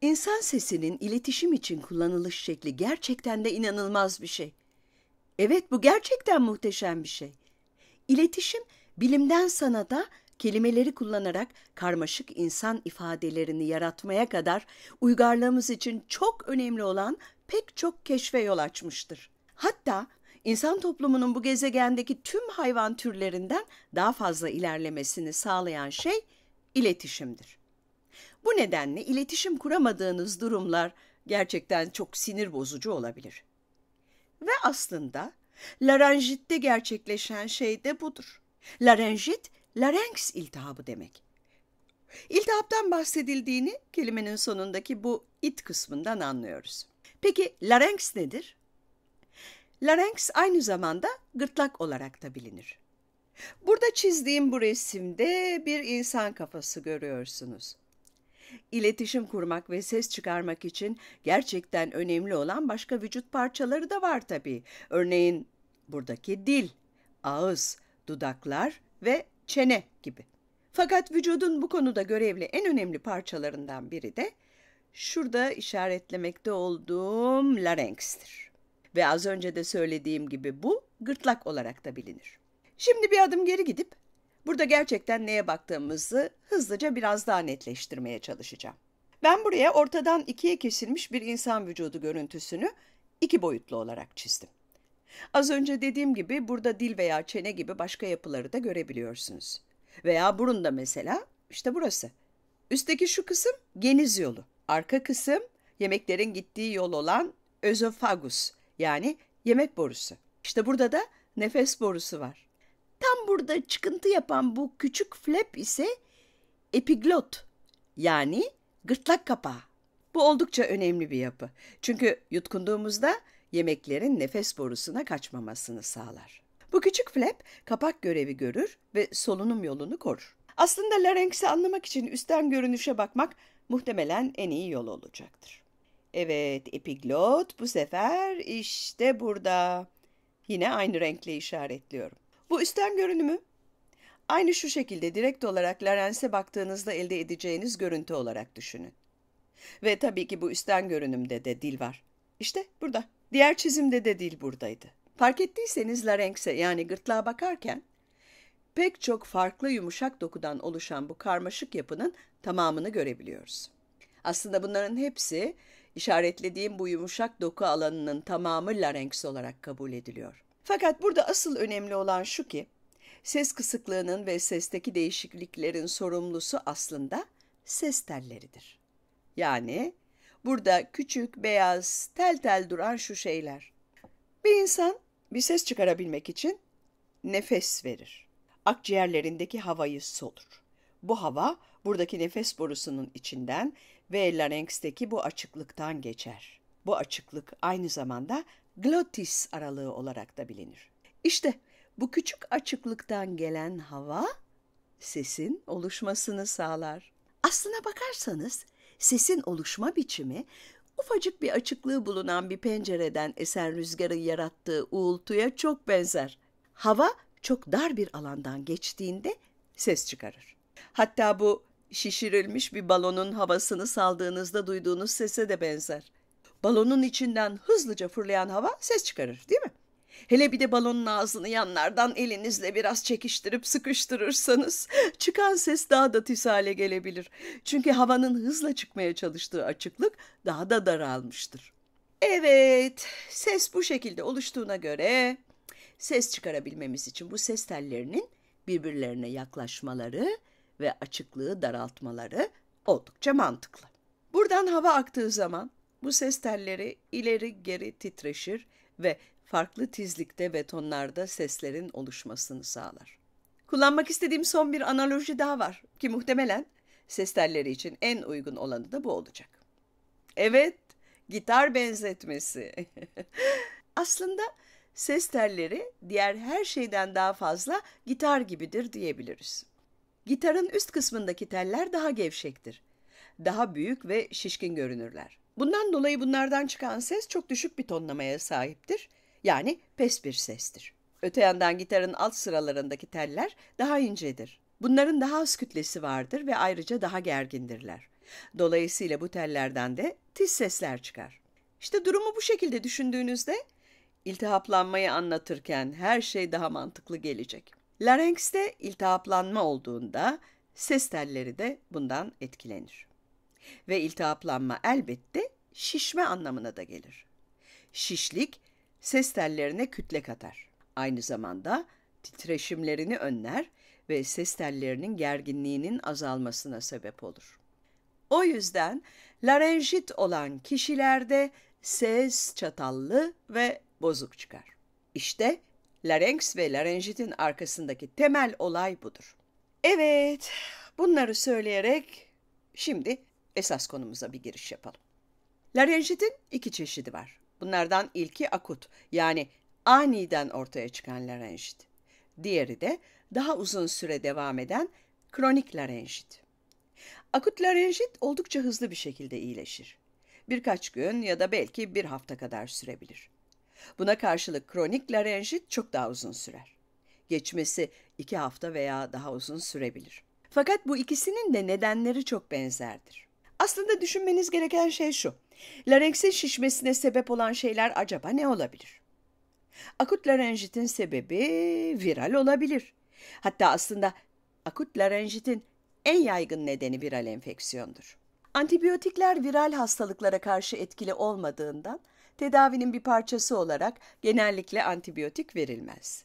İnsan sesinin iletişim için kullanılış şekli gerçekten de inanılmaz bir şey. Evet bu gerçekten muhteşem bir şey. İletişim bilimden sanata kelimeleri kullanarak karmaşık insan ifadelerini yaratmaya kadar uygarlığımız için çok önemli olan pek çok keşfe yol açmıştır. Hatta insan toplumunun bu gezegendeki tüm hayvan türlerinden daha fazla ilerlemesini sağlayan şey iletişimdir. Bu nedenle iletişim kuramadığınız durumlar gerçekten çok sinir bozucu olabilir. Ve aslında larenjitte gerçekleşen şey de budur. Larenjit, larynx iltihabı demek. İltihaptan bahsedildiğini kelimenin sonundaki bu it kısmından anlıyoruz. Peki larynx nedir? Larynx aynı zamanda gırtlak olarak da bilinir. Burada çizdiğim bu resimde bir insan kafası görüyorsunuz. İletişim kurmak ve ses çıkarmak için gerçekten önemli olan başka vücut parçaları da var tabii. Örneğin buradaki dil, ağız, dudaklar ve çene gibi. Fakat vücudun bu konuda görevli en önemli parçalarından biri de şurada işaretlemekte olduğum larenkstir. Ve az önce de söylediğim gibi bu gırtlak olarak da bilinir. Şimdi bir adım geri gidip Burada gerçekten neye baktığımızı hızlıca biraz daha netleştirmeye çalışacağım. Ben buraya ortadan ikiye kesilmiş bir insan vücudu görüntüsünü iki boyutlu olarak çizdim. Az önce dediğim gibi burada dil veya çene gibi başka yapıları da görebiliyorsunuz. Veya burun da mesela işte burası. Üstteki şu kısım geniz yolu. Arka kısım yemeklerin gittiği yol olan özofagus yani yemek borusu. İşte burada da nefes borusu var burada çıkıntı yapan bu küçük flap ise epiglot yani gırtlak kapağı. Bu oldukça önemli bir yapı. Çünkü yutkunduğumuzda yemeklerin nefes borusuna kaçmamasını sağlar. Bu küçük flap kapak görevi görür ve solunum yolunu korur. Aslında larynx'i anlamak için üstten görünüşe bakmak muhtemelen en iyi yol olacaktır. Evet, epiglot bu sefer işte burada. Yine aynı renkle işaretliyorum. Bu üstten görünümü aynı şu şekilde direkt olarak Lorenz'e baktığınızda elde edeceğiniz görüntü olarak düşünün. Ve tabii ki bu üstten görünümde de dil var. İşte burada. Diğer çizimde de dil buradaydı. Fark ettiyseniz Lorenz'e yani gırtlağa bakarken pek çok farklı yumuşak dokudan oluşan bu karmaşık yapının tamamını görebiliyoruz. Aslında bunların hepsi işaretlediğim bu yumuşak doku alanının tamamı larynx olarak kabul ediliyor. Fakat burada asıl önemli olan şu ki, ses kısıklığının ve sesteki değişikliklerin sorumlusu aslında ses telleridir. Yani burada küçük, beyaz, tel tel duran şu şeyler. Bir insan bir ses çıkarabilmek için nefes verir. Akciğerlerindeki havayı solur. Bu hava buradaki nefes borusunun içinden ve larynx'teki bu açıklıktan geçer. Bu açıklık aynı zamanda glotis aralığı olarak da bilinir. İşte bu küçük açıklıktan gelen hava sesin oluşmasını sağlar. Aslına bakarsanız sesin oluşma biçimi ufacık bir açıklığı bulunan bir pencereden esen rüzgarın yarattığı uğultuya çok benzer. Hava çok dar bir alandan geçtiğinde ses çıkarır. Hatta bu şişirilmiş bir balonun havasını saldığınızda duyduğunuz sese de benzer. Balonun içinden hızlıca fırlayan hava ses çıkarır değil mi? Hele bir de balonun ağzını yanlardan elinizle biraz çekiştirip sıkıştırırsanız çıkan ses daha da tüs hale gelebilir. Çünkü havanın hızla çıkmaya çalıştığı açıklık daha da daralmıştır. Evet, ses bu şekilde oluştuğuna göre ses çıkarabilmemiz için bu ses tellerinin birbirlerine yaklaşmaları ve açıklığı daraltmaları oldukça mantıklı. Buradan hava aktığı zaman bu ses telleri ileri geri titreşir ve farklı tizlikte ve tonlarda seslerin oluşmasını sağlar. Kullanmak istediğim son bir analoji daha var ki muhtemelen ses telleri için en uygun olanı da bu olacak. Evet, gitar benzetmesi. Aslında ses telleri diğer her şeyden daha fazla gitar gibidir diyebiliriz. Gitarın üst kısmındaki teller daha gevşektir. Daha büyük ve şişkin görünürler. Bundan dolayı bunlardan çıkan ses çok düşük bir tonlamaya sahiptir. Yani pes bir sestir. Öte yandan gitarın alt sıralarındaki teller daha incedir. Bunların daha az kütlesi vardır ve ayrıca daha gergindirler. Dolayısıyla bu tellerden de tiz sesler çıkar. İşte durumu bu şekilde düşündüğünüzde iltihaplanmayı anlatırken her şey daha mantıklı gelecek. Larynx'te iltihaplanma olduğunda ses telleri de bundan etkilenir ve iltihaplanma elbette şişme anlamına da gelir. Şişlik ses tellerine kütle katar. Aynı zamanda titreşimlerini önler ve ses tellerinin gerginliğinin azalmasına sebep olur. O yüzden larenjit olan kişilerde ses çatallı ve bozuk çıkar. İşte larynx ve larenjitin arkasındaki temel olay budur. Evet, bunları söyleyerek şimdi esas konumuza bir giriş yapalım. Larenjitin iki çeşidi var. Bunlardan ilki akut yani aniden ortaya çıkan larenjit. Diğeri de daha uzun süre devam eden kronik larenjit. Akut larenjit oldukça hızlı bir şekilde iyileşir. Birkaç gün ya da belki bir hafta kadar sürebilir. Buna karşılık kronik larenjit çok daha uzun sürer. Geçmesi iki hafta veya daha uzun sürebilir. Fakat bu ikisinin de nedenleri çok benzerdir. Aslında düşünmeniz gereken şey şu. Larenksin şişmesine sebep olan şeyler acaba ne olabilir? Akut larenjitin sebebi viral olabilir. Hatta aslında akut larenjitin en yaygın nedeni viral enfeksiyondur. Antibiyotikler viral hastalıklara karşı etkili olmadığından tedavinin bir parçası olarak genellikle antibiyotik verilmez.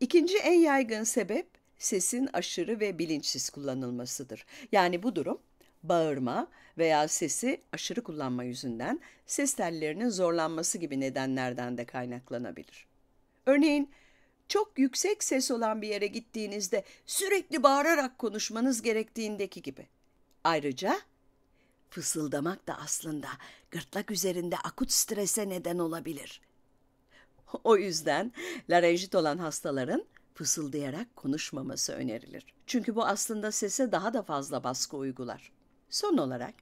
İkinci en yaygın sebep sesin aşırı ve bilinçsiz kullanılmasıdır. Yani bu durum bağırma veya sesi aşırı kullanma yüzünden ses tellerinin zorlanması gibi nedenlerden de kaynaklanabilir. Örneğin çok yüksek ses olan bir yere gittiğinizde sürekli bağırarak konuşmanız gerektiğindeki gibi. Ayrıca fısıldamak da aslında gırtlak üzerinde akut strese neden olabilir. O yüzden larenjit olan hastaların fısıldayarak konuşmaması önerilir. Çünkü bu aslında sese daha da fazla baskı uygular. Son olarak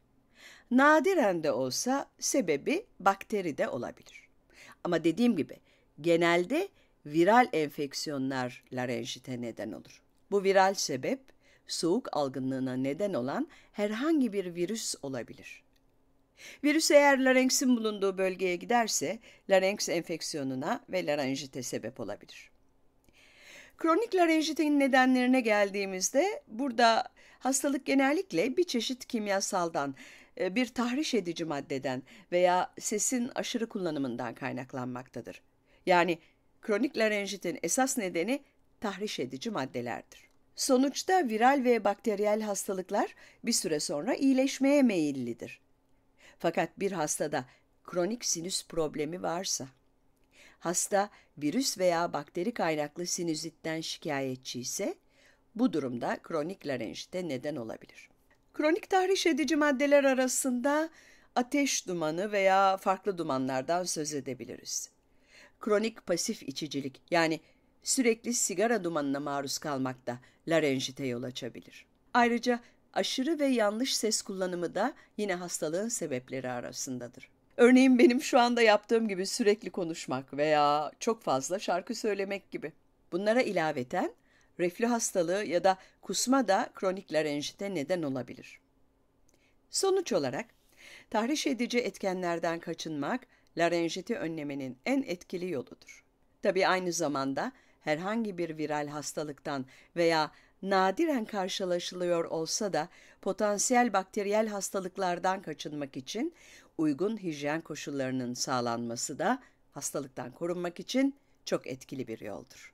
nadiren de olsa sebebi bakteri de olabilir. Ama dediğim gibi genelde viral enfeksiyonlar larenjite neden olur. Bu viral sebep soğuk algınlığına neden olan herhangi bir virüs olabilir. Virüs eğer larenksin bulunduğu bölgeye giderse larenks enfeksiyonuna ve larenjite sebep olabilir. Kronik larenjitenin nedenlerine geldiğimizde burada Hastalık genellikle bir çeşit kimyasaldan, e, bir tahriş edici maddeden veya sesin aşırı kullanımından kaynaklanmaktadır. Yani kronik larenjitin esas nedeni tahriş edici maddelerdir. Sonuçta viral ve bakteriyel hastalıklar bir süre sonra iyileşmeye meyillidir. Fakat bir hastada kronik sinüs problemi varsa, hasta virüs veya bakteri kaynaklı sinüzitten şikayetçi ise, bu durumda kronik larenjite neden olabilir. Kronik tahriş edici maddeler arasında ateş dumanı veya farklı dumanlardan söz edebiliriz. Kronik pasif içicilik yani sürekli sigara dumanına maruz kalmak da larenjite yol açabilir. Ayrıca aşırı ve yanlış ses kullanımı da yine hastalığın sebepleri arasındadır. Örneğin benim şu anda yaptığım gibi sürekli konuşmak veya çok fazla şarkı söylemek gibi. Bunlara ilaveten reflü hastalığı ya da kusma da kronik larenjite neden olabilir. Sonuç olarak tahriş edici etkenlerden kaçınmak larenjiti önlemenin en etkili yoludur. Tabi aynı zamanda herhangi bir viral hastalıktan veya nadiren karşılaşılıyor olsa da potansiyel bakteriyel hastalıklardan kaçınmak için uygun hijyen koşullarının sağlanması da hastalıktan korunmak için çok etkili bir yoldur.